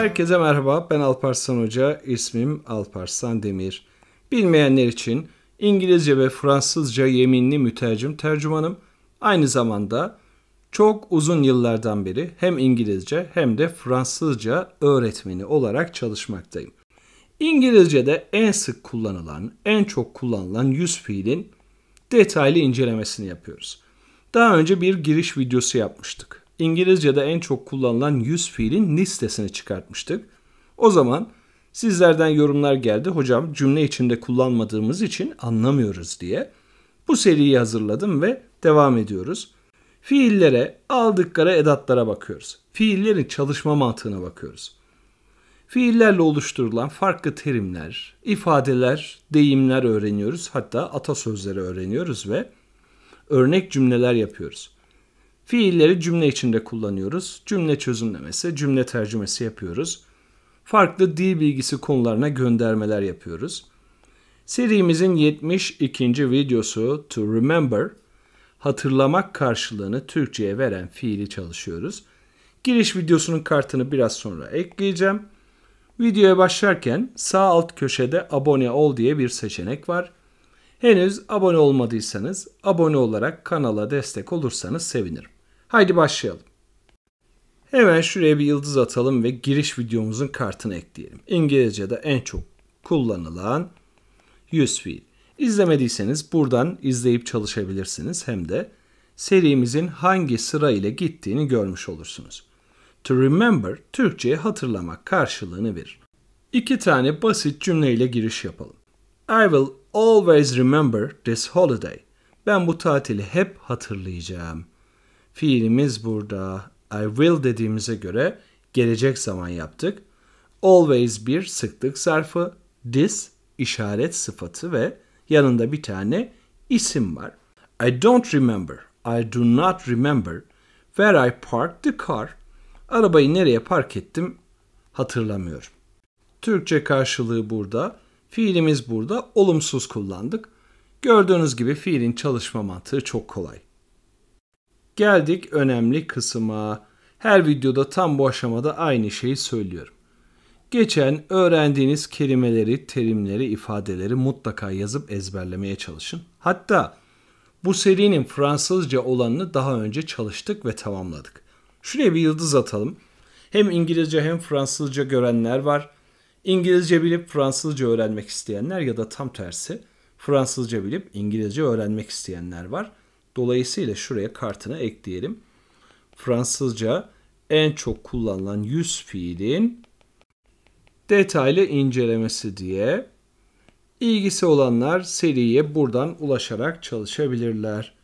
Herkese merhaba, ben Alparslan Hoca, İsmim Alparslan Demir. Bilmeyenler için İngilizce ve Fransızca yeminli mütercim tercümanım. Aynı zamanda çok uzun yıllardan beri hem İngilizce hem de Fransızca öğretmeni olarak çalışmaktayım. İngilizce'de en sık kullanılan, en çok kullanılan yüz fiilin detaylı incelemesini yapıyoruz. Daha önce bir giriş videosu yapmıştık. İngilizce'de en çok kullanılan 100 fiilin listesini çıkartmıştık. O zaman sizlerden yorumlar geldi. Hocam cümle içinde kullanmadığımız için anlamıyoruz diye. Bu seriyi hazırladım ve devam ediyoruz. Fiillere, aldıkları edatlara bakıyoruz. Fiillerin çalışma mantığına bakıyoruz. Fiillerle oluşturulan farklı terimler, ifadeler, deyimler öğreniyoruz. Hatta atasözleri öğreniyoruz ve örnek cümleler yapıyoruz. Fiilleri cümle içinde kullanıyoruz. Cümle çözümlemesi, cümle tercümesi yapıyoruz. Farklı dil bilgisi konularına göndermeler yapıyoruz. Serimizin 72. videosu To Remember, hatırlamak karşılığını Türkçe'ye veren fiili çalışıyoruz. Giriş videosunun kartını biraz sonra ekleyeceğim. Videoya başlarken sağ alt köşede abone ol diye bir seçenek var. Henüz abone olmadıysanız abone olarak kanala destek olursanız sevinirim. Haydi başlayalım. Hemen şuraya bir yıldız atalım ve giriş videomuzun kartını ekleyelim. İngilizce'de en çok kullanılan use fiil. İzlemediyseniz buradan izleyip çalışabilirsiniz hem de serimizin hangi sıra ile gittiğini görmüş olursunuz. To remember Türkçe'ye hatırlamak karşılığını verir. İki tane basit cümleyle giriş yapalım. I will always remember this holiday. Ben bu tatili hep hatırlayacağım. Fiilimiz burada I will dediğimize göre gelecek zaman yaptık. Always bir sıklık zarfı, this işaret sıfatı ve yanında bir tane isim var. I don't remember, I do not remember where I parked the car. Arabayı nereye park ettim hatırlamıyorum. Türkçe karşılığı burada. Fiilimiz burada olumsuz kullandık. Gördüğünüz gibi fiilin çalışma mantığı çok kolay. Geldik önemli kısma. Her videoda tam bu aşamada aynı şeyi söylüyorum. Geçen öğrendiğiniz kelimeleri, terimleri, ifadeleri mutlaka yazıp ezberlemeye çalışın. Hatta bu serinin Fransızca olanını daha önce çalıştık ve tamamladık. Şuraya bir yıldız atalım. Hem İngilizce hem Fransızca görenler var. İngilizce bilip Fransızca öğrenmek isteyenler ya da tam tersi Fransızca bilip İngilizce öğrenmek isteyenler var. Dolayısıyla şuraya kartını ekleyelim. Fransızca en çok kullanılan yüz fiilin detaylı incelemesi diye. ilgisi olanlar seriye buradan ulaşarak çalışabilirler.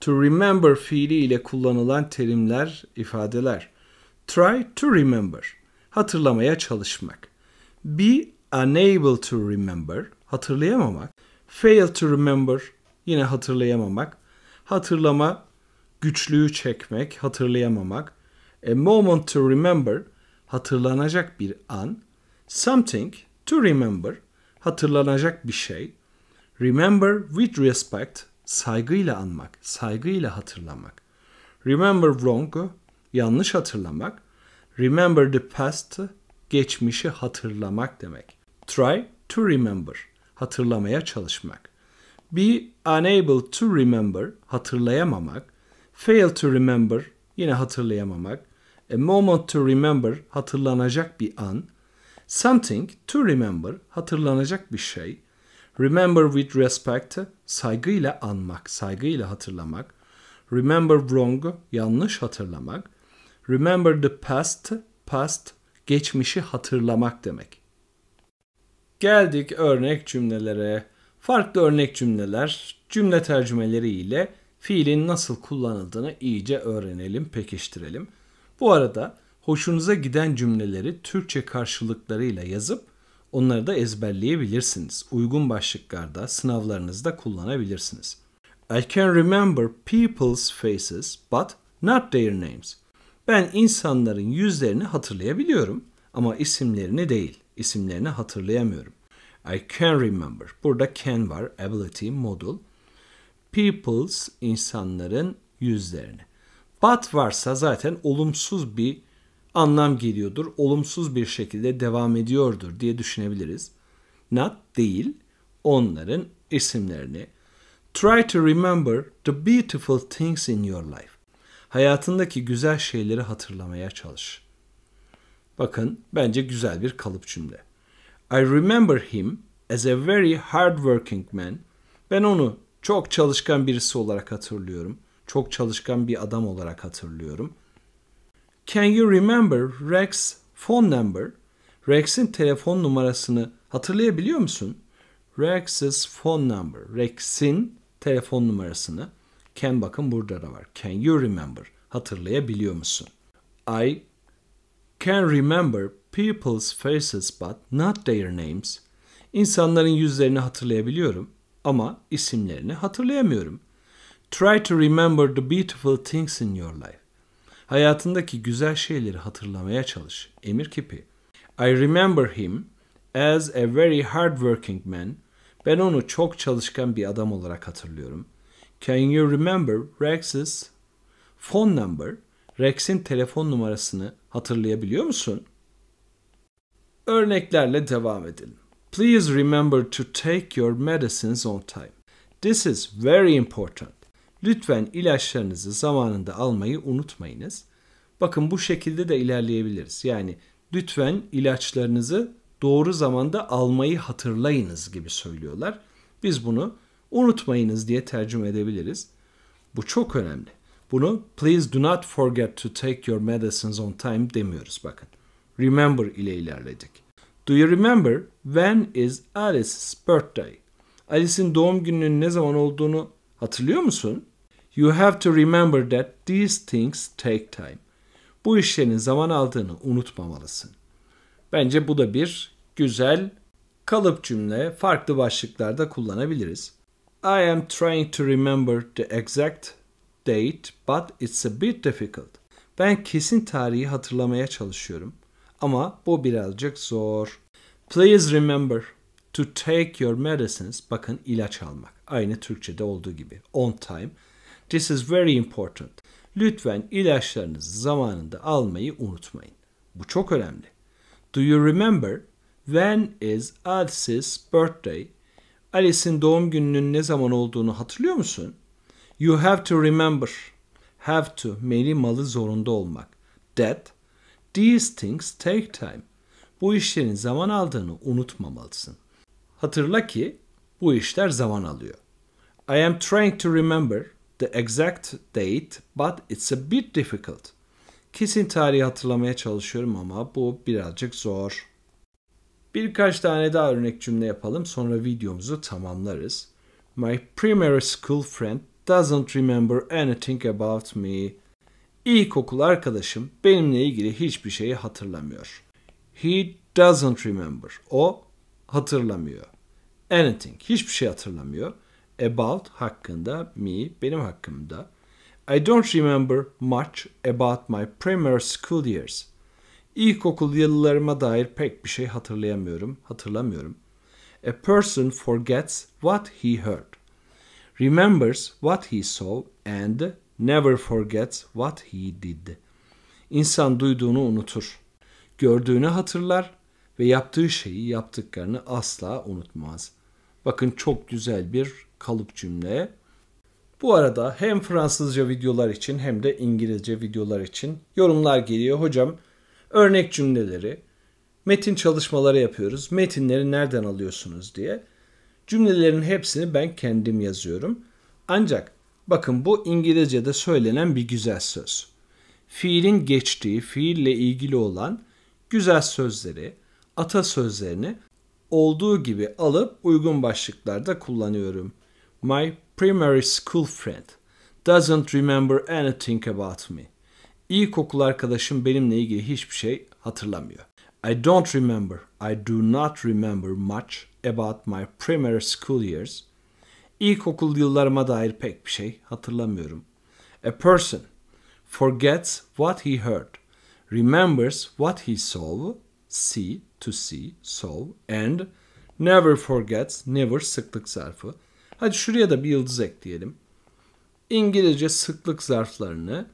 To remember fiili ile kullanılan terimler, ifadeler. Try to remember. Hatırlamaya çalışmak. Be unable to remember. Hatırlayamamak. Fail to remember. Yine hatırlayamamak. Hatırlama güçlüğü çekmek, hatırlayamamak. A moment to remember hatırlanacak bir an. Something to remember hatırlanacak bir şey. Remember with respect saygıyla anmak, saygıyla hatırlamak. Remember wrong yanlış hatırlamak. Remember the past geçmişi hatırlamak demek. Try to remember hatırlamaya çalışmak be unable to remember hatırlayamamak, fail to remember yine hatırlayamamak, a moment to remember hatırlanacak bir an, something to remember hatırlanacak bir şey, remember with respect saygıyla anmak, saygıyla hatırlamak, remember wrong yanlış hatırlamak, remember the past past geçmişi hatırlamak demek. Geldik örnek cümlelere farklı örnek cümleler, cümle tercümeleri ile fiilin nasıl kullanıldığını iyice öğrenelim, pekiştirelim. Bu arada hoşunuza giden cümleleri Türkçe karşılıklarıyla yazıp onları da ezberleyebilirsiniz. Uygun başlıklarda sınavlarınızda kullanabilirsiniz. I can remember people's faces but not their names. Ben insanların yüzlerini hatırlayabiliyorum ama isimlerini değil, isimlerini hatırlayamıyorum. I can remember. Burada can var. Ability, modul. People's, insanların yüzlerini. But varsa zaten olumsuz bir anlam geliyordur. Olumsuz bir şekilde devam ediyordur diye düşünebiliriz. Not değil. Onların isimlerini. Try to remember the beautiful things in your life. Hayatındaki güzel şeyleri hatırlamaya çalış. Bakın bence güzel bir kalıp cümle. I remember him as a very hardworking man. Ben onu çok çalışkan birisi olarak hatırlıyorum. Çok çalışkan bir adam olarak hatırlıyorum. Can you remember Rex's phone number? Rex'in telefon numarasını hatırlayabiliyor musun? Rex's phone number. Rex'in telefon numarasını. Can bakın burada da var. Can you remember? Hatırlayabiliyor musun? I can remember people's faces but not their names. İnsanların yüzlerini hatırlayabiliyorum ama isimlerini hatırlayamıyorum. Try to remember the beautiful things in your life. Hayatındaki güzel şeyleri hatırlamaya çalış. Emir kipi. I remember him as a very hardworking man. Ben onu çok çalışkan bir adam olarak hatırlıyorum. Can you remember Rex's phone number? Rex'in telefon numarasını hatırlayabiliyor musun? Örneklerle devam edelim. Please remember to take your medicines on time. This is very important. Lütfen ilaçlarınızı zamanında almayı unutmayınız. Bakın bu şekilde de ilerleyebiliriz. Yani lütfen ilaçlarınızı doğru zamanda almayı hatırlayınız gibi söylüyorlar. Biz bunu unutmayınız diye tercüme edebiliriz. Bu çok önemli. Bunu please do not forget to take your medicines on time demiyoruz bakın remember ile ilerledik. Do you remember when is Alice's birthday? Alice'in doğum gününün ne zaman olduğunu hatırlıyor musun? You have to remember that these things take time. Bu işlerin zaman aldığını unutmamalısın. Bence bu da bir güzel kalıp cümle farklı başlıklarda kullanabiliriz. I am trying to remember the exact date but it's a bit difficult. Ben kesin tarihi hatırlamaya çalışıyorum ama bu birazcık zor. Please remember to take your medicines. Bakın ilaç almak. Aynı Türkçe'de olduğu gibi. On time. This is very important. Lütfen ilaçlarınızı zamanında almayı unutmayın. Bu çok önemli. Do you remember when is Alice's birthday? Alice'in doğum gününün ne zaman olduğunu hatırlıyor musun? You have to remember. Have to, meli malı zorunda olmak. That These things take time. Bu işlerin zaman aldığını unutmamalısın. Hatırla ki bu işler zaman alıyor. I am trying to remember the exact date but it's a bit difficult. Kesin tarihi hatırlamaya çalışıyorum ama bu birazcık zor. Birkaç tane daha örnek cümle yapalım sonra videomuzu tamamlarız. My primary school friend doesn't remember anything about me. İlkokul arkadaşım benimle ilgili hiçbir şeyi hatırlamıyor. He doesn't remember. O hatırlamıyor. Anything. Hiçbir şey hatırlamıyor. About hakkında, me benim hakkımda. I don't remember much about my primary school years. İlkokul yıllarıma dair pek bir şey hatırlayamıyorum, hatırlamıyorum. A person forgets what he heard, remembers what he saw and never forgets what he did. İnsan duyduğunu unutur. Gördüğünü hatırlar ve yaptığı şeyi yaptıklarını asla unutmaz. Bakın çok güzel bir kalıp cümle. Bu arada hem Fransızca videolar için hem de İngilizce videolar için yorumlar geliyor. Hocam örnek cümleleri, metin çalışmaları yapıyoruz. Metinleri nereden alıyorsunuz diye. Cümlelerin hepsini ben kendim yazıyorum. Ancak Bakın bu İngilizce'de söylenen bir güzel söz. Fiilin geçtiği, fiille ilgili olan güzel sözleri, atasözlerini olduğu gibi alıp uygun başlıklarda kullanıyorum. My primary school friend doesn't remember anything about me. İlkokul arkadaşım benimle ilgili hiçbir şey hatırlamıyor. I don't remember, I do not remember much about my primary school years İlkokul yıllarıma dair pek bir şey hatırlamıyorum. A person forgets what he heard, remembers what he saw, see, to see, saw and never forgets, never sıklık zarfı. Hadi şuraya da bir yıldız ekleyelim. İngilizce sıklık zarflarını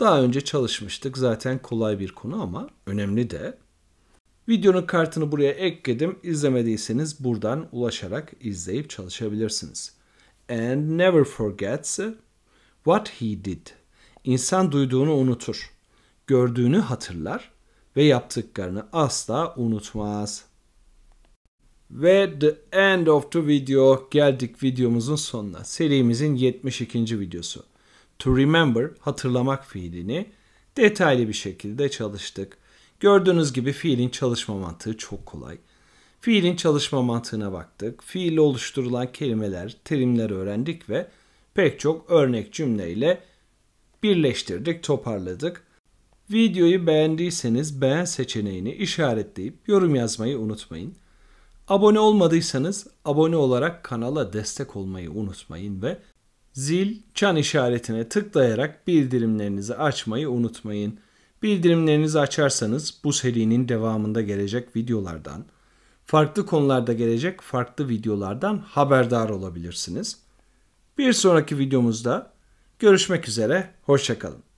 daha önce çalışmıştık. Zaten kolay bir konu ama önemli de. Videonun kartını buraya ekledim. İzlemediyseniz buradan ulaşarak izleyip çalışabilirsiniz. And never forgets what he did. İnsan duyduğunu unutur. Gördüğünü hatırlar ve yaptıklarını asla unutmaz. Ve the end of the video geldik videomuzun sonuna. Serimizin 72. videosu. To remember hatırlamak fiilini detaylı bir şekilde çalıştık. Gördüğünüz gibi fiilin çalışma mantığı çok kolay. Fiilin çalışma mantığına baktık. Fiille oluşturulan kelimeler, terimler öğrendik ve pek çok örnek cümleyle birleştirdik, toparladık. Videoyu beğendiyseniz beğen seçeneğini işaretleyip yorum yazmayı unutmayın. Abone olmadıysanız abone olarak kanala destek olmayı unutmayın ve zil çan işaretine tıklayarak bildirimlerinizi açmayı unutmayın. Bildirimlerinizi açarsanız bu serinin devamında gelecek videolardan, farklı konularda gelecek farklı videolardan haberdar olabilirsiniz. Bir sonraki videomuzda görüşmek üzere, hoşçakalın.